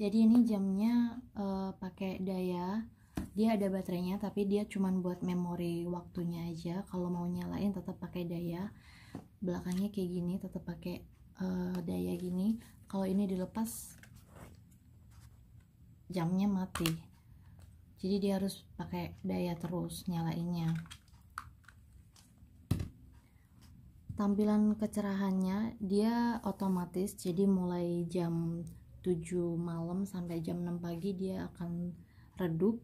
jadi ini jamnya uh, pakai daya dia ada baterainya tapi dia cuman buat memori waktunya aja kalau mau nyalain tetap pakai daya belakangnya kayak gini tetap pakai uh, daya gini kalau ini dilepas jamnya mati jadi dia harus pakai daya terus nyalainnya tampilan kecerahannya dia otomatis jadi mulai jam 7 malam sampai jam 6 pagi dia akan redup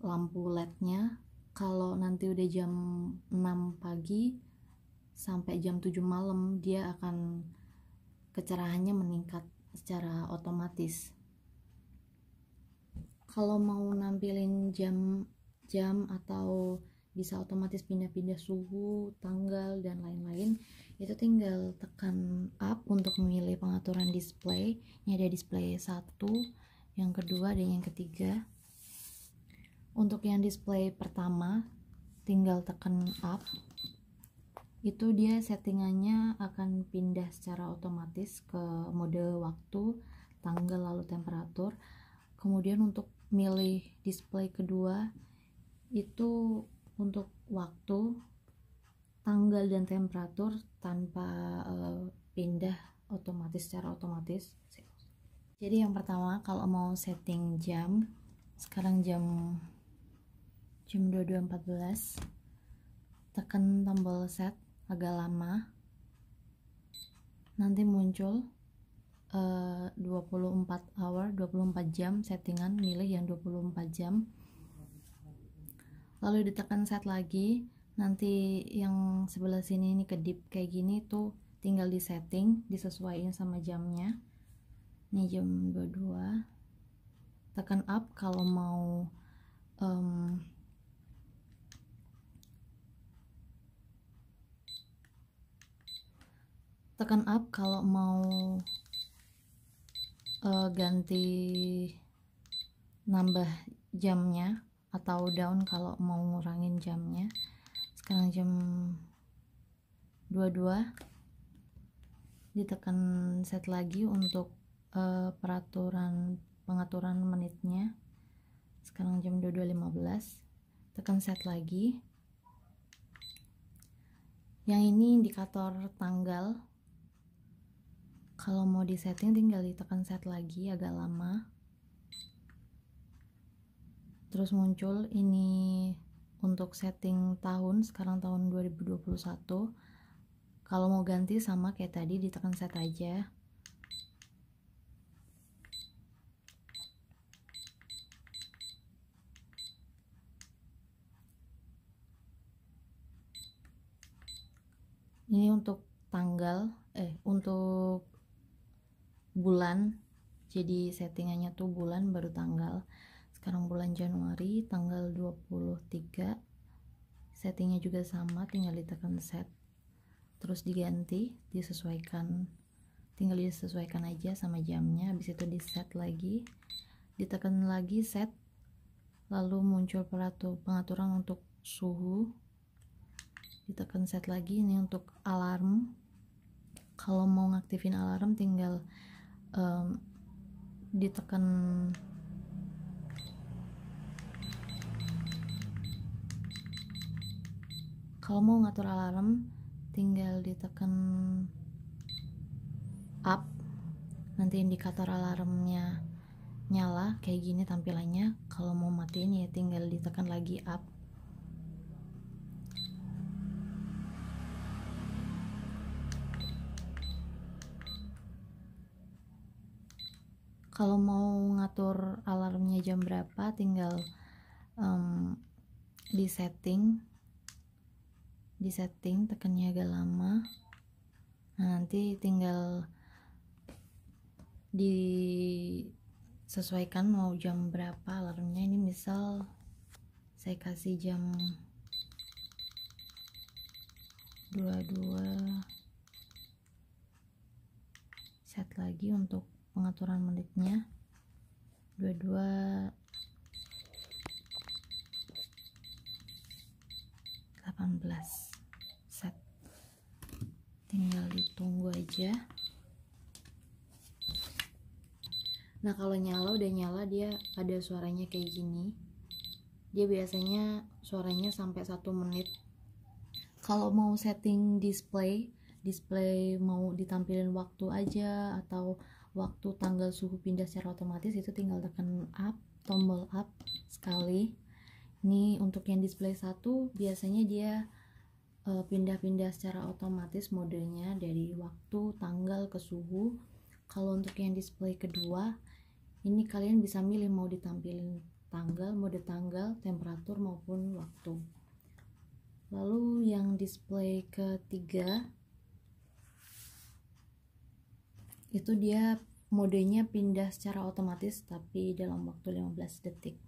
lampu LED-nya. Kalau nanti udah jam 6 pagi sampai jam 7 malam dia akan kecerahannya meningkat secara otomatis. Kalau mau nampilin jam jam atau bisa otomatis pindah-pindah suhu, tanggal tinggal tekan up untuk memilih pengaturan display ini ada display satu yang kedua dan yang ketiga untuk yang display pertama tinggal tekan up itu dia settingannya akan pindah secara otomatis ke mode waktu tanggal lalu temperatur kemudian untuk milih display kedua itu untuk waktu tanggal dan temperatur tanpa uh, pindah otomatis secara otomatis jadi yang pertama kalau mau setting jam sekarang jam jam 22.14 tekan tombol set agak lama nanti muncul eh, uh, 24 hour 24 jam settingan milih yang 24 jam lalu ditekan set lagi nanti yang sebelah sini ini kedip kayak gini tuh tinggal di setting disesuaikan sama jamnya ini jam 22 tekan up kalau mau um, tekan up kalau mau uh, ganti nambah jamnya atau down kalau mau ngurangin jamnya sekarang jam 22 ditekan set lagi untuk uh, peraturan pengaturan menitnya sekarang jam 22.15 tekan set lagi yang ini indikator tanggal kalau mau di setting tinggal ditekan set lagi agak lama terus muncul ini untuk setting tahun sekarang tahun 2021 kalau mau ganti sama kayak tadi ditekan set aja ini untuk tanggal eh untuk bulan jadi settingannya tuh bulan baru tanggal sekarang bulan Januari tanggal 23 settingnya juga sama tinggal ditekan set terus diganti disesuaikan tinggal disesuaikan aja sama jamnya habis itu di set lagi ditekan lagi set lalu muncul peratur pengaturan untuk suhu ditekan set lagi ini untuk alarm kalau mau ngaktifin alarm tinggal um, ditekan kalau mau ngatur alarm tinggal ditekan up nanti indikator alarmnya nyala kayak gini tampilannya kalau mau matiin ya tinggal ditekan lagi up kalau mau ngatur alarmnya jam berapa tinggal um, di setting di setting tekannya agak lama nah nanti tinggal disesuaikan mau jam berapa alarmnya ini misal saya kasih jam 22 set lagi untuk pengaturan menitnya 22 18 tinggal ditunggu aja nah kalau nyala udah nyala dia ada suaranya kayak gini dia biasanya suaranya sampai satu menit kalau mau setting display display mau ditampilin waktu aja atau waktu tanggal suhu pindah secara otomatis itu tinggal tekan up tombol up sekali ini untuk yang display satu biasanya dia Eh, pindah-pindah secara otomatis modenya dari waktu, tanggal ke suhu. Kalau untuk yang display kedua, ini kalian bisa milih mau ditampilin tanggal, mode tanggal, temperatur maupun waktu. Lalu yang display ketiga itu dia modenya pindah secara otomatis tapi dalam waktu 15 detik.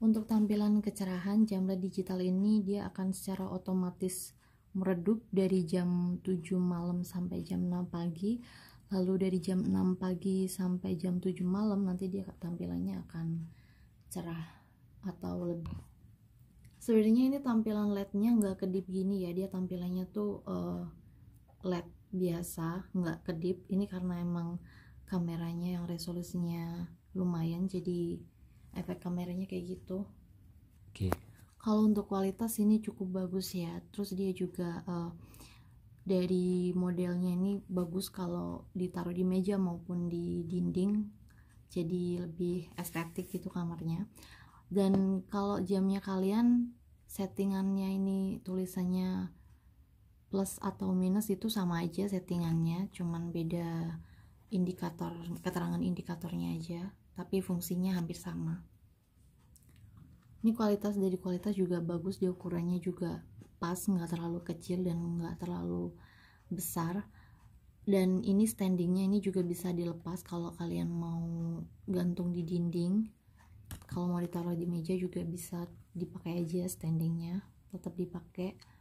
Untuk tampilan kecerahan, jam LED digital ini dia akan secara otomatis meredup dari jam 7 malam sampai jam 6 pagi. Lalu dari jam 6 pagi sampai jam 7 malam nanti dia tampilannya akan cerah atau lebih. Sebenarnya ini tampilan LED-nya nggak kedip gini ya, dia tampilannya tuh uh, LED biasa, nggak kedip. Ini karena emang kameranya yang resolusinya lumayan jadi efek kameranya kayak gitu oke okay. kalau untuk kualitas ini cukup bagus ya terus dia juga uh, dari modelnya ini bagus kalau ditaruh di meja maupun di dinding jadi lebih estetik gitu kamarnya dan kalau jamnya kalian settingannya ini tulisannya plus atau minus itu sama aja settingannya cuman beda indikator keterangan indikatornya aja tapi fungsinya hampir sama ini kualitas dari kualitas juga bagus dia ukurannya juga pas nggak terlalu kecil dan nggak terlalu besar dan ini standingnya ini juga bisa dilepas kalau kalian mau gantung di dinding kalau mau ditaruh di meja juga bisa dipakai aja standingnya tetap dipakai